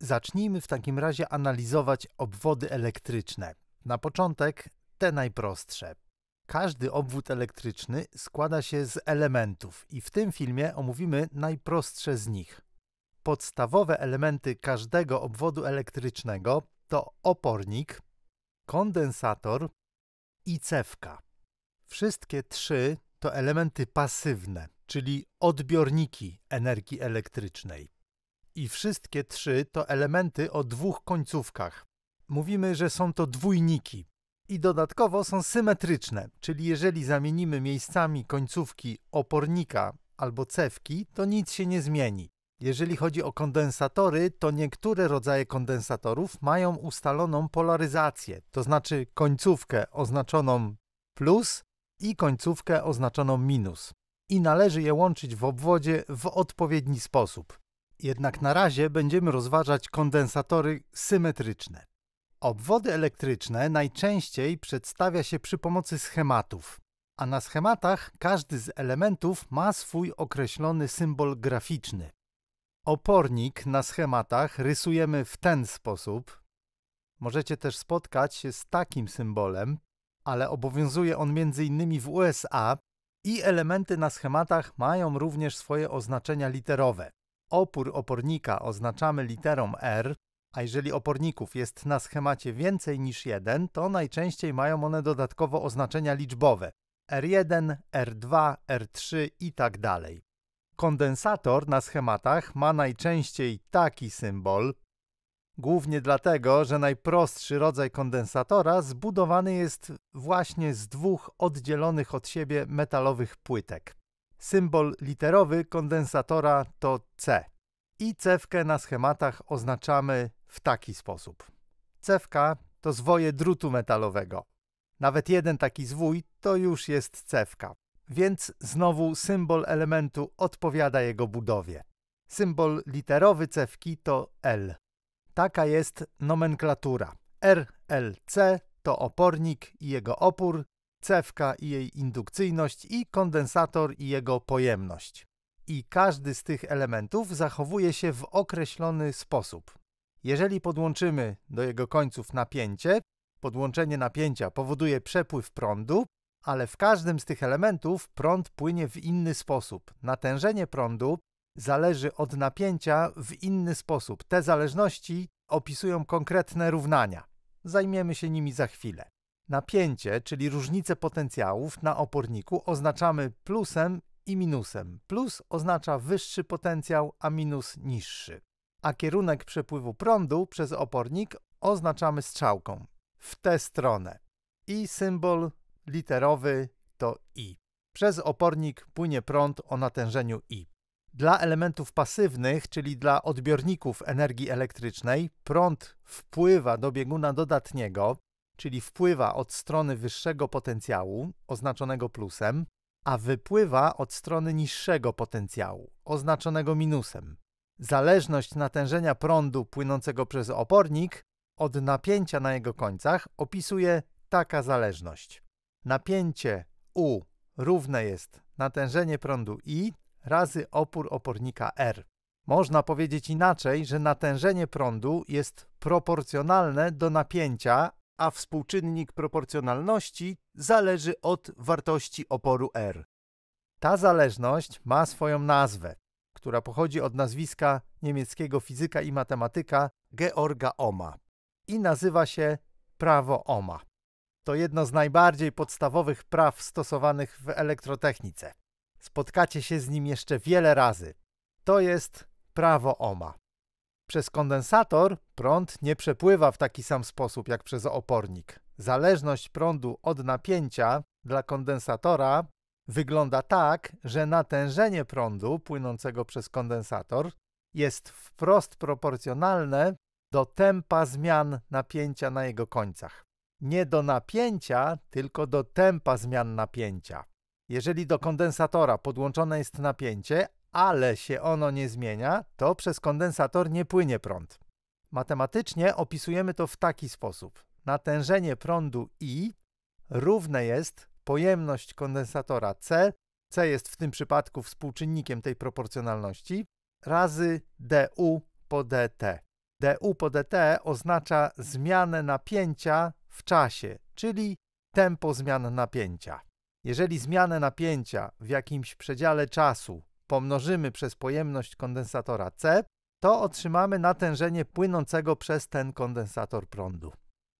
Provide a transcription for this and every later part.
Zacznijmy w takim razie analizować obwody elektryczne. Na początek te najprostsze. Każdy obwód elektryczny składa się z elementów i w tym filmie omówimy najprostsze z nich. Podstawowe elementy każdego obwodu elektrycznego to opornik, kondensator i cewka. Wszystkie trzy to elementy pasywne, czyli odbiorniki energii elektrycznej i wszystkie trzy to elementy o dwóch końcówkach. Mówimy, że są to dwójniki. I dodatkowo są symetryczne, czyli jeżeli zamienimy miejscami końcówki opornika albo cewki, to nic się nie zmieni. Jeżeli chodzi o kondensatory, to niektóre rodzaje kondensatorów mają ustaloną polaryzację, to znaczy końcówkę oznaczoną plus i końcówkę oznaczoną minus. I należy je łączyć w obwodzie w odpowiedni sposób. Jednak na razie będziemy rozważać kondensatory symetryczne. Obwody elektryczne najczęściej przedstawia się przy pomocy schematów, a na schematach każdy z elementów ma swój określony symbol graficzny. Opornik na schematach rysujemy w ten sposób. Możecie też spotkać się z takim symbolem, ale obowiązuje on m.in. w USA i elementy na schematach mają również swoje oznaczenia literowe. Opór opornika oznaczamy literą R, a jeżeli oporników jest na schemacie więcej niż jeden, to najczęściej mają one dodatkowo oznaczenia liczbowe R1, R2, R3 itd. Kondensator na schematach ma najczęściej taki symbol, głównie dlatego, że najprostszy rodzaj kondensatora zbudowany jest właśnie z dwóch oddzielonych od siebie metalowych płytek. Symbol literowy kondensatora to C. I cewkę na schematach oznaczamy w taki sposób. Cewka to zwoje drutu metalowego. Nawet jeden taki zwój to już jest cewka. Więc znowu symbol elementu odpowiada jego budowie. Symbol literowy cewki to L. Taka jest nomenklatura. RLC to opornik i jego opór, cewka i jej indukcyjność i kondensator i jego pojemność. I każdy z tych elementów zachowuje się w określony sposób. Jeżeli podłączymy do jego końców napięcie, podłączenie napięcia powoduje przepływ prądu, ale w każdym z tych elementów prąd płynie w inny sposób. Natężenie prądu zależy od napięcia w inny sposób. Te zależności opisują konkretne równania. Zajmiemy się nimi za chwilę. Napięcie, czyli różnicę potencjałów na oporniku oznaczamy plusem i minusem. Plus oznacza wyższy potencjał, a minus niższy. A kierunek przepływu prądu przez opornik oznaczamy strzałką. W tę stronę. I symbol literowy to I. Przez opornik płynie prąd o natężeniu I. Dla elementów pasywnych, czyli dla odbiorników energii elektrycznej, prąd wpływa do bieguna dodatniego, czyli wpływa od strony wyższego potencjału, oznaczonego plusem, a wypływa od strony niższego potencjału, oznaczonego minusem. Zależność natężenia prądu płynącego przez opornik od napięcia na jego końcach opisuje taka zależność. Napięcie U równe jest natężenie prądu I razy opór opornika R. Można powiedzieć inaczej, że natężenie prądu jest proporcjonalne do napięcia, a współczynnik proporcjonalności zależy od wartości oporu R. Ta zależność ma swoją nazwę, która pochodzi od nazwiska niemieckiego fizyka i matematyka Georga Ohma i nazywa się prawo Ohma. To jedno z najbardziej podstawowych praw stosowanych w elektrotechnice. Spotkacie się z nim jeszcze wiele razy. To jest prawo Ohma. Przez kondensator prąd nie przepływa w taki sam sposób jak przez opornik. Zależność prądu od napięcia dla kondensatora wygląda tak, że natężenie prądu płynącego przez kondensator jest wprost proporcjonalne do tempa zmian napięcia na jego końcach. Nie do napięcia, tylko do tempa zmian napięcia. Jeżeli do kondensatora podłączone jest napięcie, ale się ono nie zmienia, to przez kondensator nie płynie prąd. Matematycznie opisujemy to w taki sposób. Natężenie prądu I równe jest pojemność kondensatora C, C jest w tym przypadku współczynnikiem tej proporcjonalności, razy dU po dt. dU po dt oznacza zmianę napięcia w czasie, czyli tempo zmian napięcia. Jeżeli zmianę napięcia w jakimś przedziale czasu pomnożymy przez pojemność kondensatora C, to otrzymamy natężenie płynącego przez ten kondensator prądu.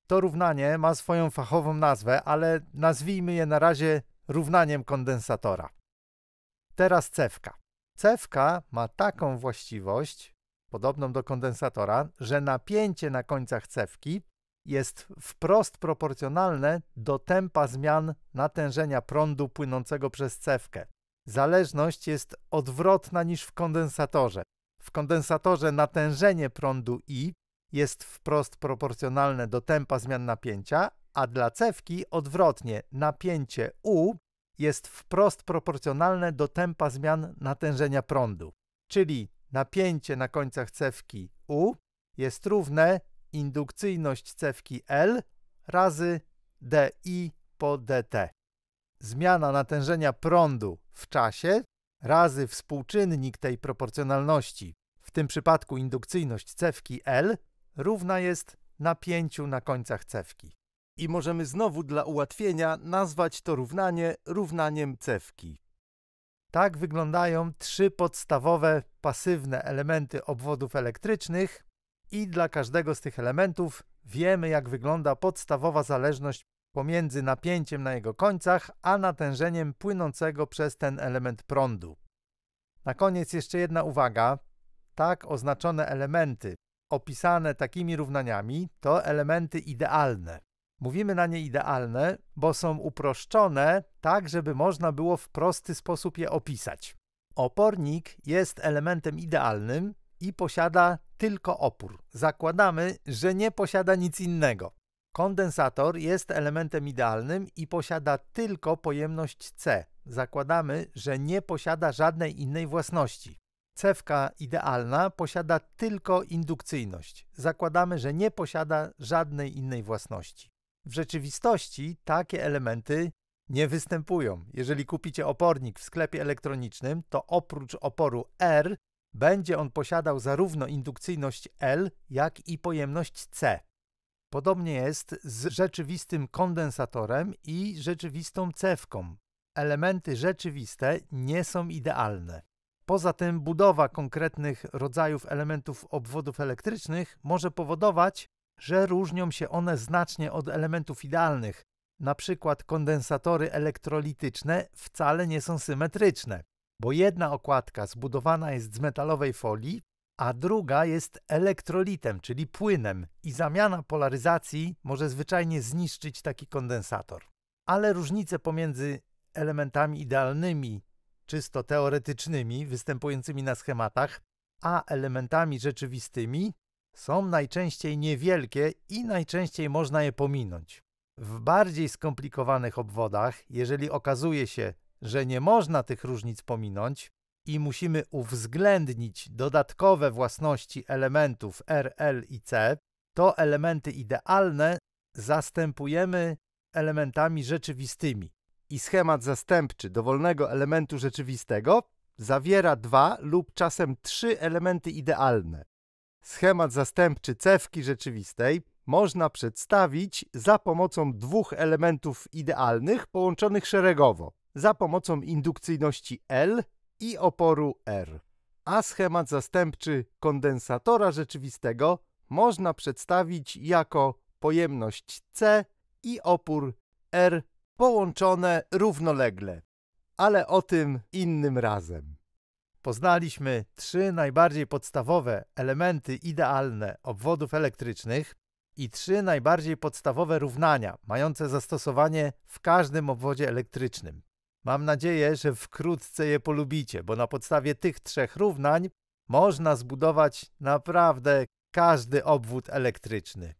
To równanie ma swoją fachową nazwę, ale nazwijmy je na razie równaniem kondensatora. Teraz cewka. Cewka ma taką właściwość, podobną do kondensatora, że napięcie na końcach cewki jest wprost proporcjonalne do tempa zmian natężenia prądu płynącego przez cewkę zależność jest odwrotna niż w kondensatorze. W kondensatorze natężenie prądu I jest wprost proporcjonalne do tempa zmian napięcia, a dla cewki odwrotnie napięcie U jest wprost proporcjonalne do tempa zmian natężenia prądu. Czyli napięcie na końcach cewki U jest równe indukcyjność cewki L razy dI po dt. Zmiana natężenia prądu w czasie razy współczynnik tej proporcjonalności, w tym przypadku indukcyjność cewki L, równa jest napięciu na końcach cewki. I możemy znowu dla ułatwienia nazwać to równanie równaniem cewki. Tak wyglądają trzy podstawowe pasywne elementy obwodów elektrycznych i dla każdego z tych elementów wiemy jak wygląda podstawowa zależność pomiędzy napięciem na jego końcach a natężeniem płynącego przez ten element prądu. Na koniec jeszcze jedna uwaga. Tak oznaczone elementy, opisane takimi równaniami, to elementy idealne. Mówimy na nie idealne, bo są uproszczone tak, żeby można było w prosty sposób je opisać. Opornik jest elementem idealnym i posiada tylko opór. Zakładamy, że nie posiada nic innego. Kondensator jest elementem idealnym i posiada tylko pojemność C. Zakładamy, że nie posiada żadnej innej własności. Cewka idealna posiada tylko indukcyjność. Zakładamy, że nie posiada żadnej innej własności. W rzeczywistości takie elementy nie występują. Jeżeli kupicie opornik w sklepie elektronicznym, to oprócz oporu R będzie on posiadał zarówno indukcyjność L, jak i pojemność C. Podobnie jest z rzeczywistym kondensatorem i rzeczywistą cewką. Elementy rzeczywiste nie są idealne. Poza tym budowa konkretnych rodzajów elementów obwodów elektrycznych może powodować, że różnią się one znacznie od elementów idealnych. Na przykład kondensatory elektrolityczne wcale nie są symetryczne, bo jedna okładka zbudowana jest z metalowej folii, a druga jest elektrolitem, czyli płynem, i zamiana polaryzacji może zwyczajnie zniszczyć taki kondensator. Ale różnice pomiędzy elementami idealnymi, czysto teoretycznymi, występującymi na schematach, a elementami rzeczywistymi są najczęściej niewielkie i najczęściej można je pominąć. W bardziej skomplikowanych obwodach, jeżeli okazuje się, że nie można tych różnic pominąć, i musimy uwzględnić dodatkowe własności elementów R, L i C, to elementy idealne zastępujemy elementami rzeczywistymi. I schemat zastępczy dowolnego elementu rzeczywistego zawiera dwa lub czasem trzy elementy idealne. Schemat zastępczy cewki rzeczywistej można przedstawić za pomocą dwóch elementów idealnych połączonych szeregowo, za pomocą indukcyjności L i oporu R. A schemat zastępczy kondensatora rzeczywistego można przedstawić jako pojemność C i opór R połączone równolegle. Ale o tym innym razem. Poznaliśmy trzy najbardziej podstawowe elementy idealne obwodów elektrycznych i trzy najbardziej podstawowe równania mające zastosowanie w każdym obwodzie elektrycznym. Mam nadzieję, że wkrótce je polubicie, bo na podstawie tych trzech równań można zbudować naprawdę każdy obwód elektryczny.